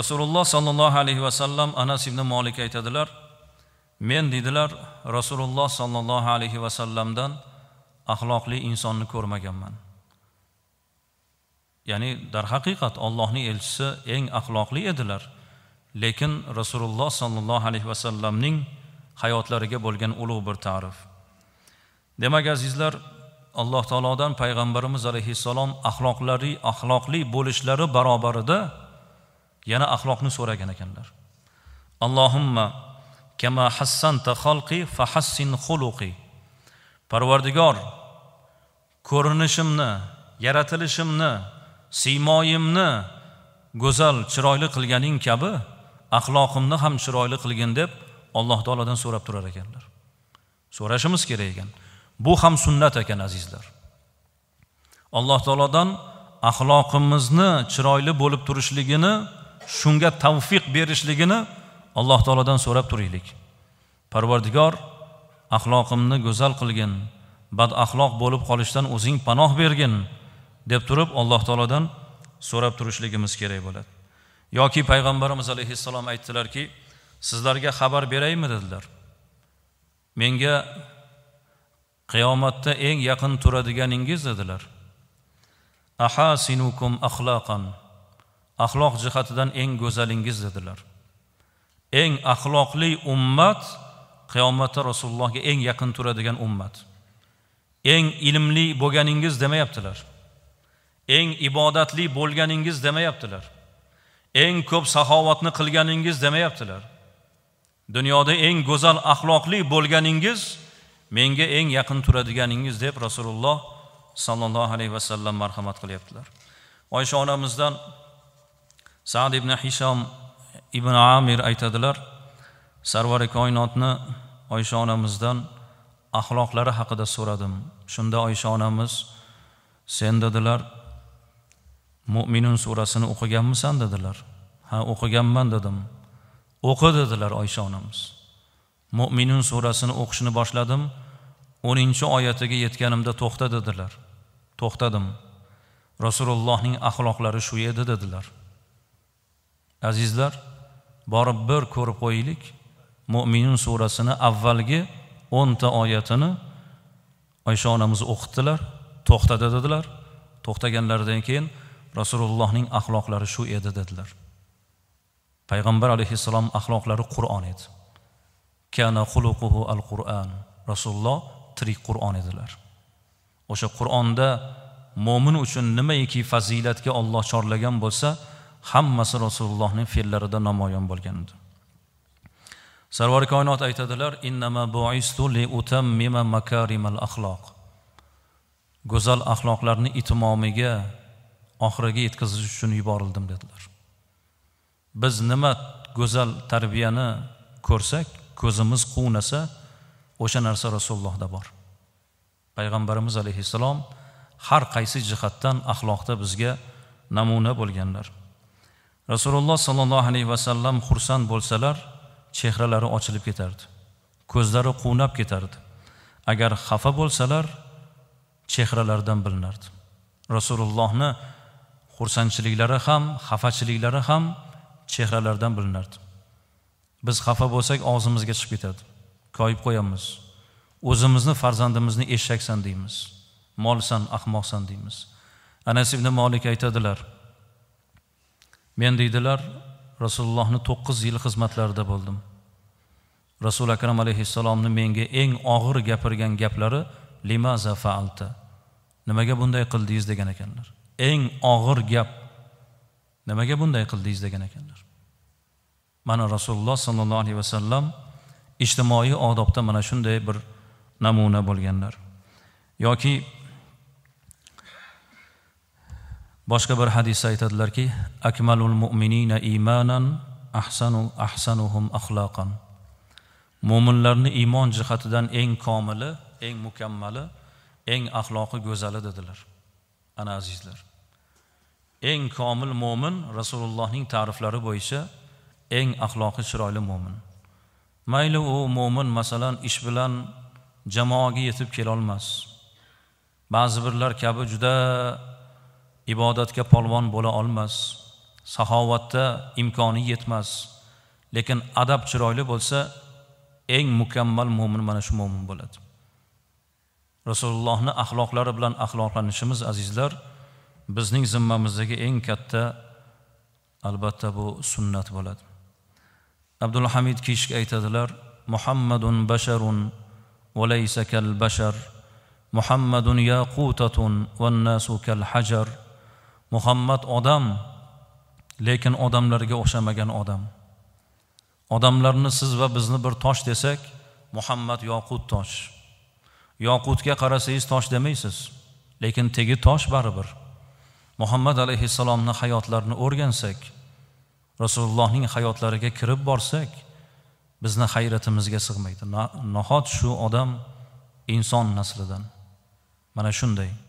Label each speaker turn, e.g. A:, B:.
A: rasululloh sollallohu alayhi vasallam anas ibn molik aytadilar men deydilar rasululloh sollallohu alayhi vasallamdan axloqli insonni ko'rmaganman ya'ni darhaqiqat ollohning elchisi eng axloqli edilar lekin rasululloh sollallohu alayhi vasallamning hayotlariga bo'lgan ulug' bir ta'rif demak azizlar alloh taolodan payg'ambarimiz alayhissalom axloqlari axloqli bo'lishlari barobarida yana axloqni so'ragan ekanlar allohimma kama hassanta xalqi fahassin xuluqi parvardigor ko'rinishimni yaratilishimni siymoyimni go'zal chiroyli qilganing kabi axloqimni ham chiroyli qilgin deb alloh taolodan so'rab turar ekanlar so'rashimiz kerak ekan bu ham sunnat ekan azizlar alloh taolodan axloqimizni chiroyli bo'lib turishligini shunga tavfiq berishligini alloh taolodan so'rab turaylik parvardigor axloqimni go'zal qilgin bad axloq bo'lib qolishdan o'zing panoh bergin deb turib alloh taolodan so'rab turishligimiz kerak bo'ladi yoki payg'ambarimiz alayhissalom aytdilarki sizlarga xabar beraymi dedilar menga qiyomatda eng yaqin turadiganingiz dedilar ahasinukum axloqan axloq jihatidan eng go'zalingiz dedilar eng axloqli ummat qiyomatda rasulullohga eng yaqin turadigan ummat eng ilmli bo'lganingiz demayaptilar eng ibodatli bo'lganingiz demayaptilar eng ko'p saxovatni qilganingiz demayaptilar dunyoda eng go'zal axloqli bo'lganingiz menga eng yaqin turadiganingiz deb rasululloh sollallohu alayhi vasallam marhamat qilyaptilar oysha onamizdan sad ibn hishom ibn amir aytadilar sarvari koinotni oysha onamizdan axloqlari haqida so'radim shunda oysha onamiz sen dedilar mo'minun surasini o'qiganmisan dedilar ha o'qiganman dedim o'qi dedilar oysha onamiz mo'minun surasini o'qishni boshladim o'ninchi oyatiga yetganimda to'xta dedilar to'xtadim rasulullohning axloqlari shu edi dedilar azizlar borib bir ko'rib qo'yaylik mo'minun surasini avvalgi o'nta oyatini oysha onamiz o'qitdilar to'xtadi dedilar to'xtaganlaridan keyin rasulullohning axloqlari shu edi dedilar payg'ambar alayhissalom axloqlari qur'on edi kana xuluquhu al qur'an rasululloh tirik qur'on edilar o'sha qur'onda mo'min uchun nimaiki fazilatga olloh chorlagan bo'lsa hammasi rasulullohning fe'llarida namoyon bo'lgan edi sarvar koinot aytadilar innama buistu li makarimal axloq go'zal axloqlarni itmomiga oxiriga yetkazish uchun yuborildim dedilar biz nima go'zal tarbiyani ko'rsak ko'zimiz quvnasa o'sha narsa rasulullohda bor payg'ambarimiz alayhissalom har qaysi jihatdan axloqda bizga namuna bo'lganlar rasululloh sollallohu alayhi vasallam xursand bo'lsalar chehralari ochilib ketardi ko'zlari quvnab ketardi agar xafa bo'lsalar chehralaridan bilinardi rasulullohni xursandchiliklari ham xafachiliklari ham chehralaridan bilinardi biz xafa bo'lsak og'zimizga chiqib ketadi koyib qo'yamiz o'zimizni farzandimizni eshaksan deymiz molsan ahmoqsan deymiz anas ibn molik aytadilar men deydilar rasulullohni to'qqiz yil xizmatlarida bo'ldim rasuli akram alayhissalomni menga eng og'ir gapirgan gaplari limaza faalta nimaga bunday qildingiz degan ekanlar eng og'ir gap nimaga bunday qildingiz degan ekanlar mana rasululloh sollallohu alayhi vasallam ijtimoiy odobda mana shunday bir namuna bo'lganlar yoki boshqa bir hadisda aytadilarki akmalul mu'minina imanan ahsanu ahsanuhum axloqan mo'minlarni iymon jihatidan eng komili eng mukammali eng axloqi go'zali dedilar ana azizlar eng komil mo'min rasulullohning ta'riflari bo'yicha eng axloqi chiroyli mo'min mayli u mo'min masalan ish bilan jamoaga yetib kelolmas ba'zi birlar kabi juda ibodatga polvon bo'la olmas saxovatda imkoni yetmas lekin adab chiroyli bo'lsa eng mukammal mo'min mana shu mo'min bo'ladi rasulullohni axloqlari bilan axloqlanishimiz azizlar bizning zimmamizdagi eng katta albatta bu sunnat bo'ladi abdulhamid kishik aytadilar muhammadun basharun valaysa kal bashar muhammadun yaqutatun vannasu kal hajar muhammad odam lekin odamlarga o'xshamagan odam odamlarni siz va bizni bir tosh desak muhammad yoqut tosh yoqutga qarasangiz tosh demaysiz lekin tegi tosh baribir muhammad alayhissalomni hayotlarini o'rgansak rasulullohning hayotlariga kirib borsak bizni hayratimizga sig'maydi nahot shu odam inson naslidan mana shunday